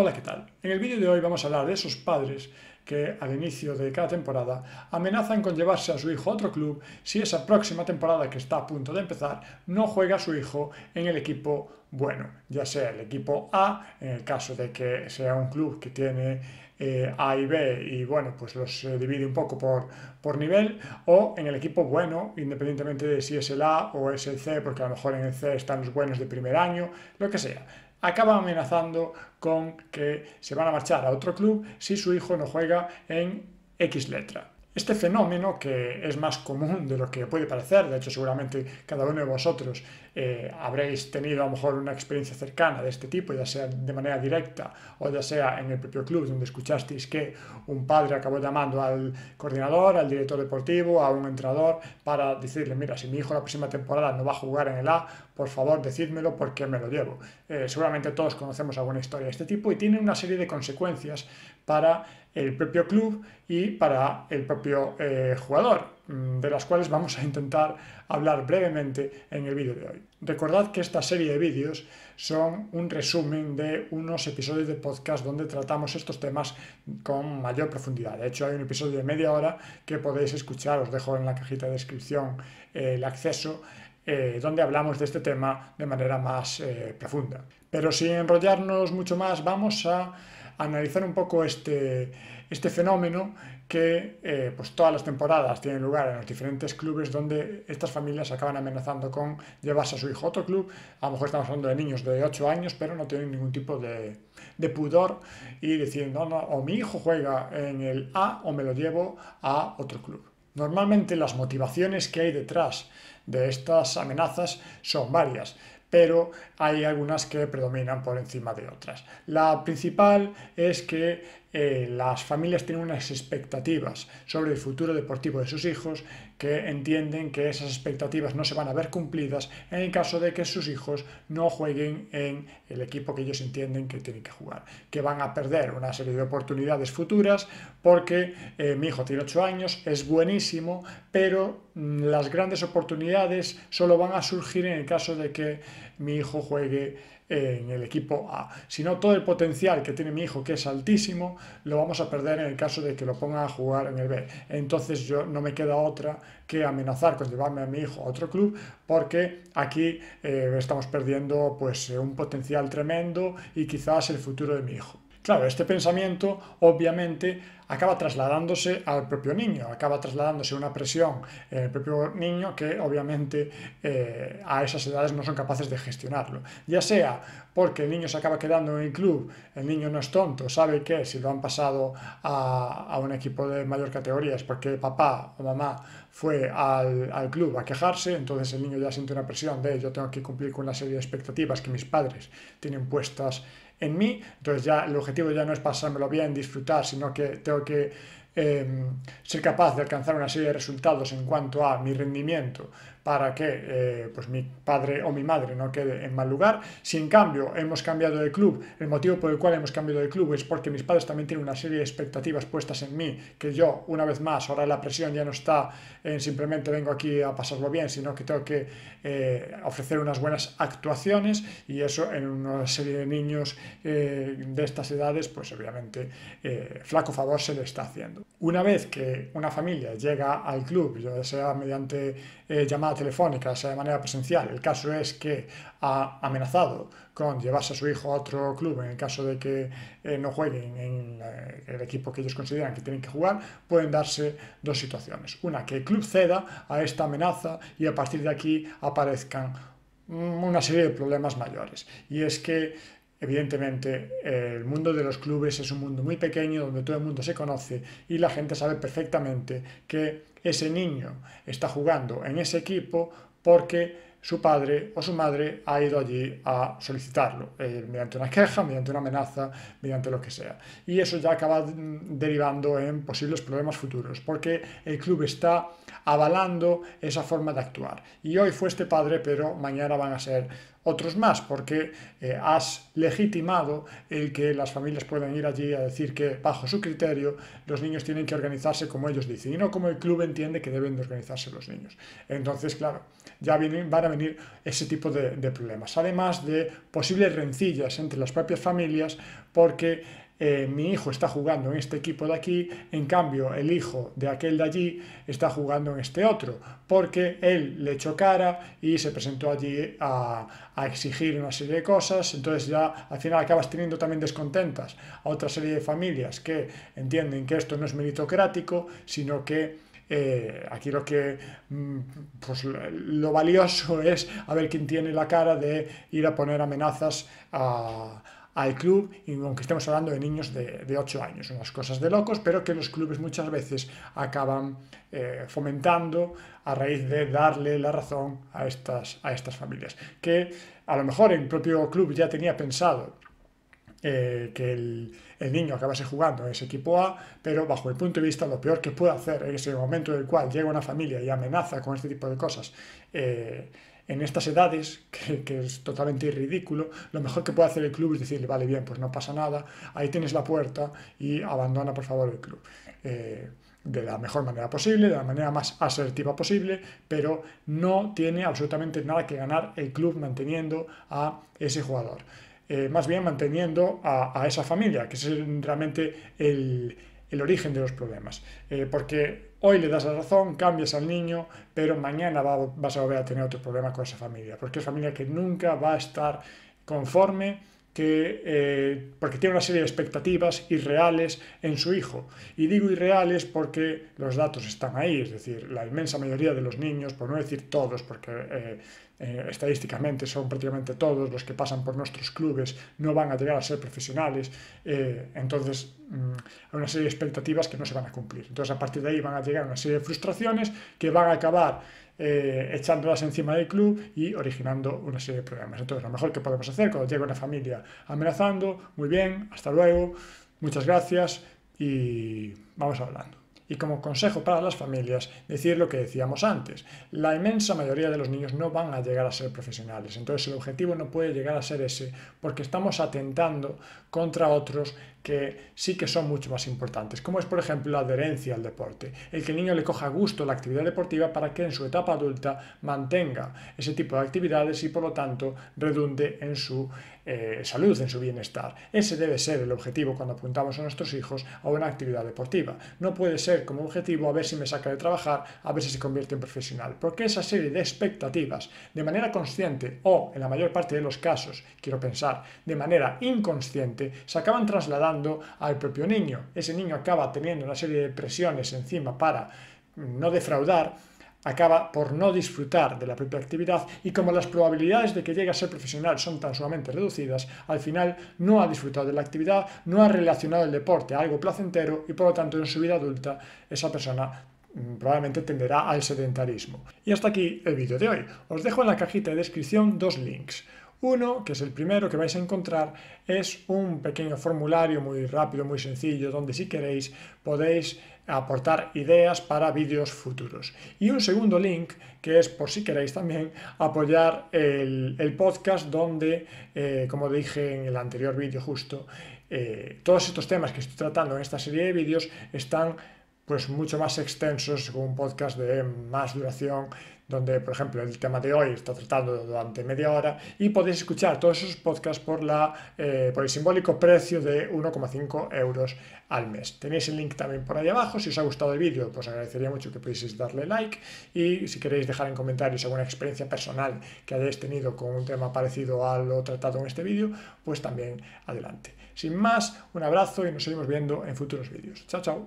Hola, ¿qué tal? En el vídeo de hoy vamos a hablar de esos padres que al inicio de cada temporada amenazan con llevarse a su hijo a otro club si esa próxima temporada que está a punto de empezar no juega a su hijo en el equipo bueno, ya sea el equipo A, en el caso de que sea un club que tiene eh, A y B y bueno, pues los eh, divide un poco por, por nivel, o en el equipo bueno, independientemente de si es el A o es el C, porque a lo mejor en el C están los buenos de primer año, lo que sea acaba amenazando con que se van a marchar a otro club si su hijo no juega en X letra. Este fenómeno, que es más común de lo que puede parecer, de hecho seguramente cada uno de vosotros eh, habréis tenido a lo mejor una experiencia cercana de este tipo, ya sea de manera directa o ya sea en el propio club donde escuchasteis que un padre acabó llamando al coordinador, al director deportivo, a un entrenador para decirle, mira, si mi hijo la próxima temporada no va a jugar en el A, por favor decídmelo porque me lo llevo. Eh, seguramente todos conocemos alguna historia de este tipo y tiene una serie de consecuencias para el propio club y para el propio eh, jugador, mm, de las cuales vamos a intentar hablar brevemente en el vídeo de hoy. Recordad que esta serie de vídeos son un resumen de unos episodios de podcast donde tratamos estos temas con mayor profundidad. De hecho, hay un episodio de media hora que podéis escuchar, os dejo en la cajita de descripción eh, el acceso eh, donde hablamos de este tema de manera más eh, profunda. Pero sin enrollarnos mucho más, vamos a analizar un poco este, este fenómeno que eh, pues todas las temporadas tienen lugar en los diferentes clubes donde estas familias acaban amenazando con llevarse a su hijo a otro club. A lo mejor estamos hablando de niños de 8 años, pero no tienen ningún tipo de, pudor y diciendo, o mi hijo juega en el A o me lo llevo a otro club. Normalmente las motivaciones que hay detrás de estas amenazas son varias pero hay algunas que predominan por encima de otras. La principal es que eh, las familias tienen unas expectativas sobre el futuro deportivo de sus hijos que entienden que esas expectativas no se van a ver cumplidas en el caso de que sus hijos no jueguen en el equipo que ellos entienden que tienen que jugar, que van a perder una serie de oportunidades futuras porque eh, mi hijo tiene 8 años, es buenísimo, pero mm, las grandes oportunidades solo van a surgir en el caso de que mi hijo juegue en el equipo A, sino todo el potencial que tiene mi hijo, que es altísimo, lo vamos a perder en el caso de que lo pongan a jugar en el B. Entonces yo no me queda otra que amenazar con llevarme a mi hijo a otro club, porque aquí eh, estamos perdiendo pues, un potencial tremendo y quizás el futuro de mi hijo. Claro, este pensamiento obviamente acaba trasladándose al propio niño, acaba trasladándose una presión en el propio niño que obviamente eh, a esas edades no son capaces de gestionarlo. Ya sea porque el niño se acaba quedando en el club, el niño no es tonto, sabe que si lo han pasado a, un equipo de mayor categoría es porque papá o mamá fue al, al, club a quejarse, entonces el niño ya siente una presión de yo tengo que cumplir con una serie de expectativas que mis padres tienen puestas en mí. Entonces ya el objetivo ya no es pasármelo bien, disfrutar, sino que tengo que em, ser capaz de alcanzar una serie de resultados en cuanto a mi rendimiento, para que eh, pues mi padre o mi madre no quede en mal lugar. Si en cambio hemos cambiado de club, el motivo por el cual hemos cambiado de club es porque mis padres también tienen una serie de expectativas puestas en mí, que yo, una vez más, ahora la presión ya no está en simplemente vengo aquí a pasarlo bien, sino que tengo que eh, ofrecer unas buenas actuaciones y eso en una serie de niños eh, de estas edades, pues obviamente flaco favor se le está haciendo. Una vez que una familia llega al club, ya sea mediante llamadas telefónica, sea de manera presencial, el caso es que ha amenazado con llevarse a su hijo a otro club en el caso de que eh, no jueguen en eh, el equipo que ellos consideran que tienen que jugar, pueden darse dos situaciones. Una, que el club ceda a esta amenaza y a partir de aquí aparezcan una serie de problemas mayores. Y es que Evidentemente, el mundo de los clubes es un mundo muy pequeño donde todo el mundo se conoce y la gente sabe perfectamente que ese niño está jugando en ese equipo porque su padre o su madre ha ido allí a solicitarlo, eh, mediante una queja, mediante una amenaza, mediante lo que sea. Y eso ya acaba mm, derivando en posibles problemas futuros, porque el club está avalando esa forma de actuar. Y hoy fue este padre, pero mañana van a ser otros más, porque eh, has legitimado el que las familias puedan ir allí a decir que bajo su criterio los niños tienen que organizarse como ellos dicen y no como el club entiende que deben de organizarse los niños. Entonces, claro, ya van a venir ese tipo de problemas, además de posibles rencillas entre las propias familias porque eh, mi hijo está jugando en este equipo de aquí, en cambio el hijo de aquel de allí está jugando en este otro, porque él le echó cara y se presentó allí a, exigir una serie de cosas, entonces ya al final acabas teniendo también descontentas a otra serie de familias que entienden que esto no es meritocrático, sino que... Eh, aquí lo que mm, pues, lo valioso es a ver quién tiene la cara de ir a poner amenazas a, al club, aunque estemos hablando de niños de, 8 años, unas cosas de locos, pero que los clubes muchas veces acaban eh, fomentando a raíz de darle la razón a estas, a estas familias. Que a lo mejor el propio club ya tenía pensado eh, que el, niño acabase jugando en ese equipo A, pero bajo el punto de vista lo peor que puede hacer es el momento en el cual llega una familia y amenaza con este tipo de cosas. Eh, en estas edades, que, es totalmente ridículo, lo mejor que puede hacer el club es decirle, vale, bien, pues no pasa nada, ahí tienes la puerta y abandona por favor el club. Eh, de la mejor manera posible, de la manera más asertiva posible, pero no tiene absolutamente nada que ganar el club manteniendo a ese jugador. Eh, más bien manteniendo a, esa familia, que es realmente el, el origen de los problemas. Eh, porque hoy le das la razón, cambias al niño, pero mañana vas a volver a tener otro problema con esa familia, porque es familia que nunca va a estar conforme, que, eh, porque tiene una serie de expectativas irreales en su hijo. Y digo irreales porque los datos están ahí, es decir, la inmensa mayoría de los niños, por no decir todos, porque... Eh, eh, estadísticamente son prácticamente todos los que pasan por nuestros clubes, no van a llegar a ser profesionales, eh, entonces mm, hay una serie de expectativas que no se van a cumplir. Entonces a partir de ahí van a llegar una serie de frustraciones que van a acabar eh, echándolas encima del club y originando una serie de problemas. Entonces lo mejor que podemos hacer cuando llega una familia amenazando, muy bien, hasta luego, muchas gracias y vamos hablando. Y como consejo para las familias, decir lo que decíamos antes, la inmensa mayoría de los niños no van a llegar a ser profesionales, entonces el objetivo no puede llegar a ser ese, porque estamos atentando contra otros que sí que son mucho más importantes, como es por ejemplo la adherencia al deporte, el que el niño le coja gusto la actividad deportiva para que en su etapa adulta mantenga ese tipo de actividades y por lo tanto redunde en su eh, salud, en su bienestar. Ese debe ser el objetivo cuando apuntamos a nuestros hijos a una actividad deportiva. No puede ser como objetivo a ver si me saca de trabajar, a ver si se convierte en profesional, porque esa serie de expectativas, de manera consciente o en la mayor parte de los casos, quiero pensar, de manera inconsciente, se acaban trasladando al propio niño. Ese niño acaba teniendo una serie de presiones encima para mm, no defraudar, acaba por no disfrutar de la propia actividad y como las probabilidades de que llegue a ser profesional son tan sumamente reducidas, al final no ha disfrutado de la actividad, no ha relacionado el deporte a algo placentero y por lo tanto en su vida adulta esa persona mm, probablemente tenderá al sedentarismo. Y hasta aquí el vídeo de hoy. Os dejo en la cajita de descripción dos links. Uno, que es el primero que vais a encontrar, es un pequeño formulario muy rápido, muy sencillo, donde si queréis podéis aportar ideas para vídeos futuros. Y un segundo link, que es por si queréis también apoyar el, podcast donde, eh, como dije en el anterior vídeo justo, eh, todos estos temas que estoy tratando en esta serie de vídeos están pues mucho más extensos con un podcast de más duración donde, por ejemplo, el tema de hoy está tratando durante media hora y podéis escuchar todos esos podcasts por, la, eh, por el simbólico precio de 1,5 euros al mes. Tenéis el link también por ahí abajo. Si os ha gustado el vídeo, pues agradecería mucho que pudieseis darle like y si queréis dejar en comentarios alguna experiencia personal que hayáis tenido con un tema parecido a lo tratado en este vídeo, pues también adelante. Sin más, un abrazo y nos seguimos viendo en futuros vídeos. Chao, chao.